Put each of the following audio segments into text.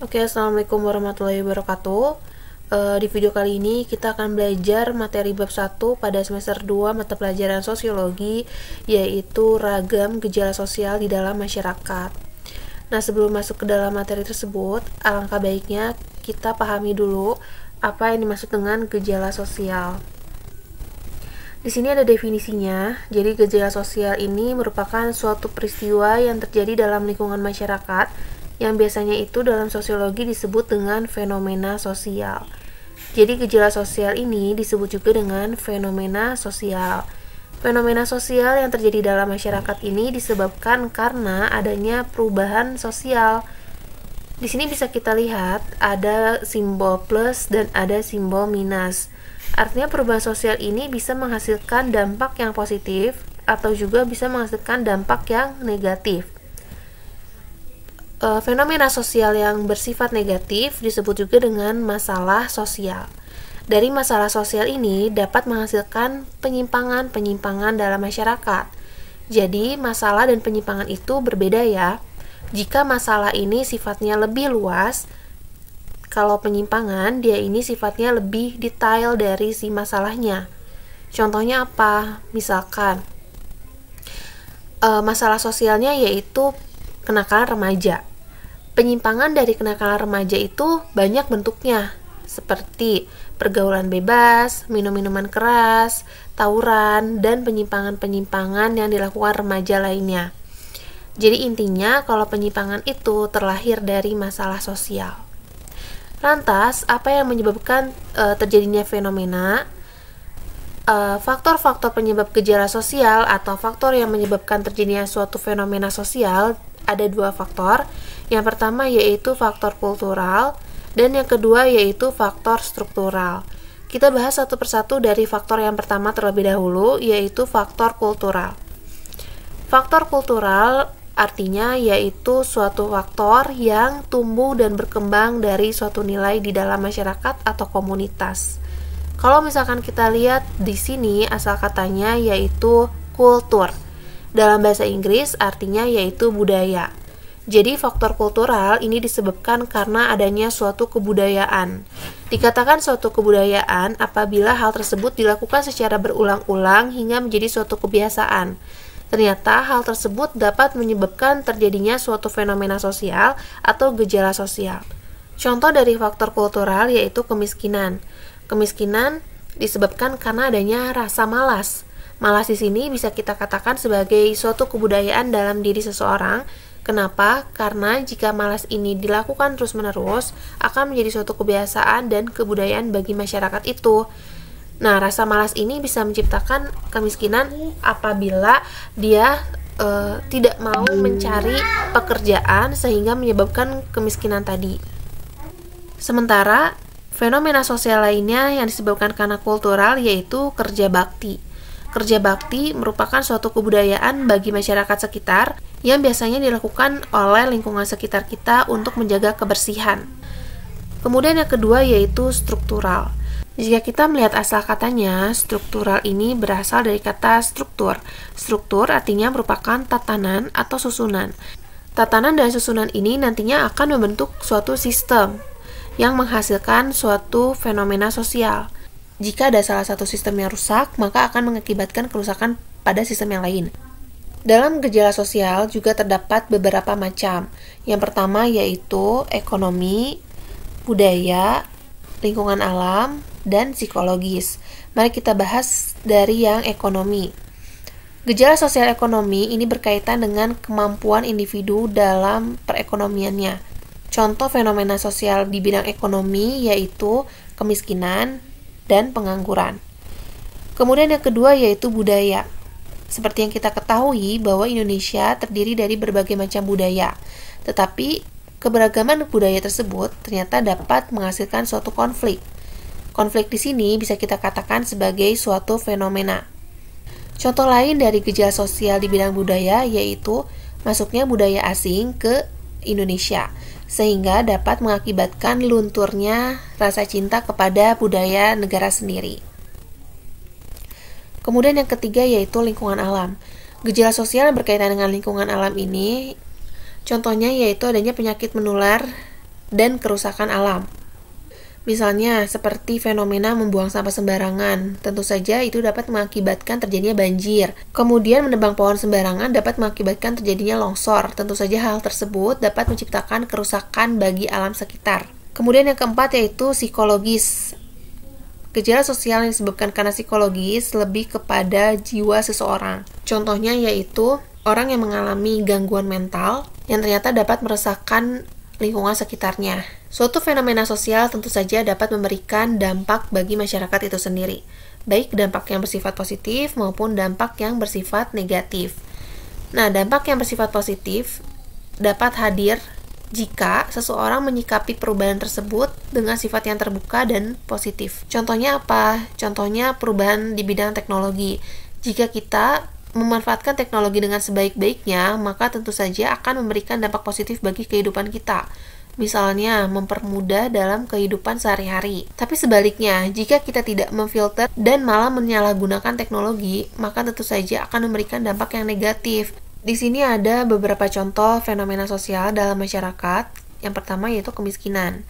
Oke, okay, Assalamualaikum warahmatullahi wabarakatuh. Uh, di video kali ini kita akan belajar materi bab 1 pada semester 2 mata pelajaran sosiologi yaitu ragam gejala sosial di dalam masyarakat. Nah, sebelum masuk ke dalam materi tersebut, alangkah baiknya kita pahami dulu apa yang dimaksud dengan gejala sosial. Di sini ada definisinya. Jadi gejala sosial ini merupakan suatu peristiwa yang terjadi dalam lingkungan masyarakat yang biasanya itu dalam sosiologi disebut dengan fenomena sosial. Jadi gejala sosial ini disebut juga dengan fenomena sosial. Fenomena sosial yang terjadi dalam masyarakat ini disebabkan karena adanya perubahan sosial. Di sini bisa kita lihat ada simbol plus dan ada simbol minus. Artinya perubahan sosial ini bisa menghasilkan dampak yang positif atau juga bisa menghasilkan dampak yang negatif. Eh, fenomena sosial yang bersifat negatif disebut juga dengan masalah sosial. Dari masalah sosial ini dapat menghasilkan penyimpangan-penyimpangan dalam masyarakat. Jadi, masalah dan penyimpangan itu berbeda ya. Jika masalah ini sifatnya lebih luas, kalau penyimpangan dia ini sifatnya lebih detail dari si masalahnya. Contohnya apa? Misalkan e, masalah sosialnya yaitu kenakalan remaja. Penyimpangan dari kenakalan remaja itu banyak bentuknya, seperti pergaulan bebas, minum-minuman keras, tawuran, dan penyimpangan-penyimpangan yang dilakukan remaja lainnya. Jadi intinya kalau penyimpangan itu terlahir dari masalah sosial. Lantas, apa yang menyebabkan e, terjadinya fenomena? E, faktor-faktor penyebab gejala sosial atau faktor yang menyebabkan terjadinya suatu fenomena sosial ada dua faktor. Yang pertama yaitu faktor kultural dan yang kedua yaitu faktor struktural. Kita bahas satu persatu dari faktor yang pertama terlebih dahulu yaitu faktor kultural. Faktor kultural artinya yaitu suatu faktor yang tumbuh dan berkembang dari suatu nilai di dalam masyarakat atau komunitas. Kalau misalkan kita lihat di sini asal katanya yaitu kultur. Dalam bahasa Inggris artinya yaitu budaya. Jadi faktor kultural ini disebabkan karena adanya suatu kebudayaan. Dikatakan suatu kebudayaan apabila hal tersebut dilakukan secara berulang-ulang hingga menjadi suatu kebiasaan. Ternyata hal tersebut dapat menyebabkan terjadinya suatu fenomena sosial atau gejala sosial. Contoh dari faktor kultural yaitu kemiskinan. Kemiskinan disebabkan karena adanya rasa malas Malas di sini bisa kita katakan sebagai suatu kebudayaan dalam diri seseorang. Kenapa? Karena jika malas ini dilakukan terus-menerus, akan menjadi suatu kebiasaan dan kebudayaan bagi masyarakat itu. Nah, rasa malas ini bisa menciptakan kemiskinan apabila dia e, tidak mau mencari pekerjaan sehingga menyebabkan kemiskinan tadi. Sementara fenomena sosial lainnya yang disebabkan karena kultural yaitu kerja bakti. Kerja bakti merupakan suatu kebudayaan bagi masyarakat sekitar yang biasanya dilakukan oleh lingkungan sekitar kita untuk menjaga kebersihan. Kemudian yang kedua yaitu struktural. Jika kita melihat asal katanya, struktural ini berasal dari kata struktur. Struktur artinya merupakan tatanan atau susunan. Tatanan dan susunan ini nantinya akan membentuk suatu sistem yang menghasilkan suatu fenomena sosial. Jika ada salah satu sistem yang rusak, maka akan mengakibatkan kerusakan pada sistem yang lain. Dalam gejala sosial juga terdapat beberapa macam. Yang pertama yaitu ekonomi, budaya, lingkungan alam, dan psikologis. Mari kita bahas dari yang ekonomi. Gejala sosial ekonomi ini berkaitan dengan kemampuan individu dalam perekonomiannya. Contoh fenomena sosial di bidang ekonomi yaitu kemiskinan, dan pengangguran. Kemudian yang kedua yaitu budaya. Seperti yang kita ketahui bahwa Indonesia terdiri dari berbagai macam budaya. Tetapi keberagaman budaya tersebut ternyata dapat menghasilkan suatu konflik. Konflik di sini bisa kita katakan sebagai suatu fenomena. Contoh lain dari gejala sosial di bidang budaya yaitu masuknya budaya asing ke Indonesia sehingga dapat mengakibatkan lunturnya rasa cinta kepada budaya negara sendiri. Kemudian yang ketiga yaitu lingkungan alam. Gejala sosial yang berkaitan dengan lingkungan alam ini contohnya yaitu adanya penyakit menular dan kerusakan alam. Misalnya, seperti fenomena membuang sampah sembarangan. Tentu saja itu dapat mengakibatkan terjadinya banjir. Kemudian menebang pohon sembarangan dapat mengakibatkan terjadinya longsor. Tentu saja hal tersebut dapat menciptakan kerusakan bagi alam sekitar. Kemudian yang keempat yaitu psikologis. Gejala sosial yang disebabkan karena psikologis lebih kepada jiwa seseorang. Contohnya yaitu orang yang mengalami gangguan mental yang ternyata dapat meresahkan lingkungan sekitarnya. Suatu fenomena sosial tentu saja dapat memberikan dampak bagi masyarakat itu sendiri, baik dampak yang bersifat positif maupun dampak yang bersifat negatif. Nah, dampak yang bersifat positif dapat hadir jika seseorang menyikapi perubahan tersebut dengan sifat yang terbuka dan positif. Contohnya apa? Contohnya perubahan di bidang teknologi. Jika kita memanfaatkan teknologi dengan sebaik-baiknya, maka tentu saja akan memberikan dampak positif bagi kehidupan kita. Misalnya, mempermudah dalam kehidupan sehari-hari. Tapi sebaliknya, jika kita tidak memfilter dan malah menyalahgunakan teknologi, maka tentu saja akan memberikan dampak yang negatif. Di sini ada beberapa contoh fenomena sosial dalam masyarakat. Yang pertama yaitu kemiskinan.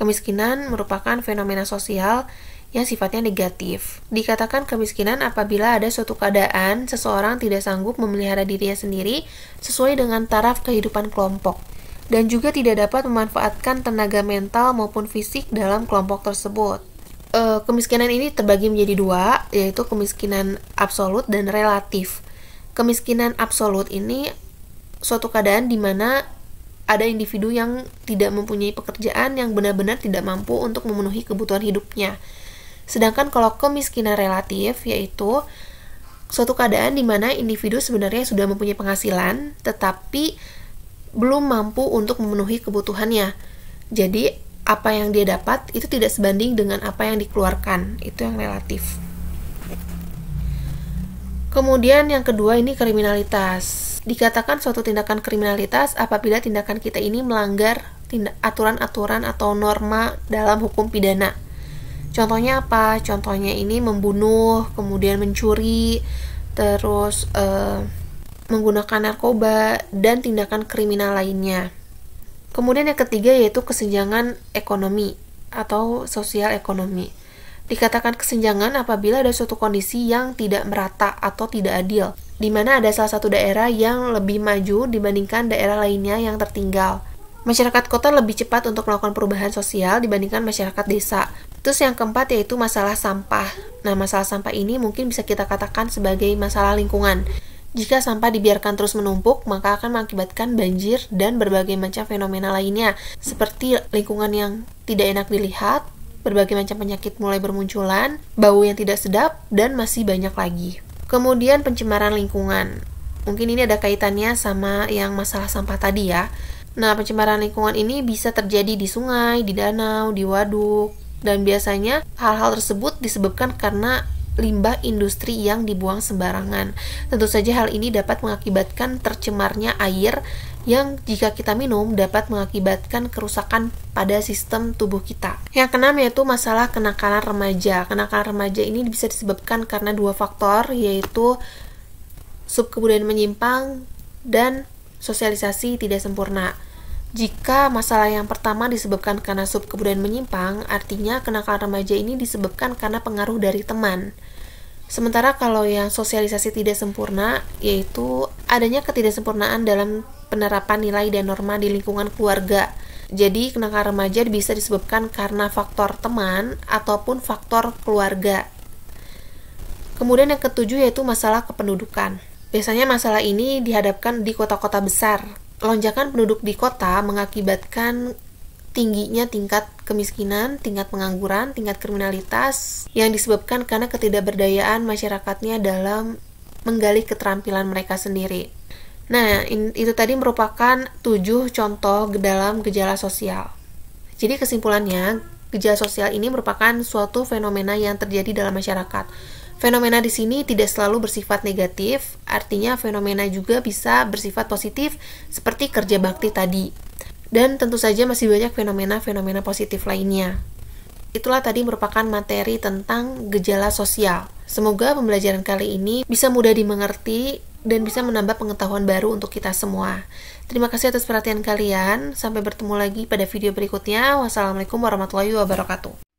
Kemiskinan merupakan fenomena sosial yang sifatnya negatif. Dikatakan kemiskinan apabila ada suatu keadaan seseorang tidak sanggup memelihara dirinya sendiri sesuai dengan taraf kehidupan kelompok dan juga tidak dapat memanfaatkan tenaga mental maupun fisik dalam kelompok tersebut. E, kemiskinan ini terbagi menjadi dua, yaitu kemiskinan absolut dan relatif. Kemiskinan absolut ini suatu keadaan di mana ada individu yang tidak mempunyai pekerjaan yang benar-benar tidak mampu untuk memenuhi kebutuhan hidupnya. Sedangkan kalau kemiskinan relatif yaitu suatu keadaan di mana individu sebenarnya sudah mempunyai penghasilan tetapi belum mampu untuk memenuhi kebutuhannya. Jadi apa yang dia dapat itu tidak sebanding dengan apa yang dikeluarkan. Itu yang relatif. Kemudian yang kedua ini kriminalitas. Dikatakan suatu tindakan kriminalitas apabila tindakan kita ini melanggar aturan-aturan atau norma dalam hukum pidana. Contohnya apa? Contohnya ini membunuh, kemudian mencuri, terus uh, menggunakan narkoba dan tindakan kriminal lainnya. Kemudian yang ketiga yaitu kesenjangan ekonomi atau sosial ekonomi. Dikatakan kesenjangan apabila ada suatu kondisi yang tidak merata atau tidak adil, di mana ada salah satu daerah yang lebih maju dibandingkan daerah lainnya yang tertinggal. Masyarakat kota lebih cepat untuk melakukan perubahan sosial dibandingkan masyarakat desa. Terus yang keempat yaitu masalah sampah. Nah, masalah sampah ini mungkin bisa kita katakan sebagai masalah lingkungan. Jika sampah dibiarkan terus menumpuk, maka akan mengakibatkan banjir dan berbagai macam fenomena lainnya, seperti lingkungan yang tidak enak dilihat, berbagai macam penyakit mulai bermunculan, bau yang tidak sedap, dan masih banyak lagi. Kemudian pencemaran lingkungan. Mungkin ini ada kaitannya sama yang masalah sampah tadi ya. Nah, pencemaran lingkungan ini bisa terjadi di sungai, di danau, di waduk, dan biasanya hal-hal tersebut disebabkan karena limbah industri yang dibuang sembarangan. Tentu saja hal ini dapat mengakibatkan tercemarnya air yang jika kita minum dapat mengakibatkan kerusakan pada sistem tubuh kita. Yang keenam yaitu masalah kenakalan remaja. Kenakalan remaja ini bisa disebabkan karena dua faktor yaitu subkebudayaan menyimpang dan sosialisasi tidak sempurna. Jika masalah yang pertama disebabkan karena sub menyimpang, artinya kenakalan remaja ini disebabkan karena pengaruh dari teman. Sementara kalau yang sosialisasi tidak sempurna, yaitu adanya ketidaksempurnaan dalam penerapan nilai dan norma di lingkungan keluarga. Jadi, kenakalan remaja bisa disebabkan karena faktor teman ataupun faktor keluarga. Kemudian yang ketujuh yaitu masalah kependudukan. Biasanya masalah ini dihadapkan di kota-kota besar lonjakan penduduk di kota mengakibatkan tingginya tingkat kemiskinan, tingkat pengangguran, tingkat kriminalitas yang disebabkan karena ketidakberdayaan masyarakatnya dalam menggali keterampilan mereka sendiri. Nah, in, itu tadi merupakan tujuh contoh dalam gejala sosial. Jadi kesimpulannya, gejala sosial ini merupakan suatu fenomena yang terjadi dalam masyarakat Fenomena di sini tidak selalu bersifat negatif, artinya fenomena juga bisa bersifat positif seperti kerja bakti tadi. Dan tentu saja masih banyak fenomena-fenomena positif lainnya. Itulah tadi merupakan materi tentang gejala sosial. Semoga pembelajaran kali ini bisa mudah dimengerti dan bisa menambah pengetahuan baru untuk kita semua. Terima kasih atas perhatian kalian. Sampai bertemu lagi pada video berikutnya. Wassalamualaikum warahmatullahi wabarakatuh.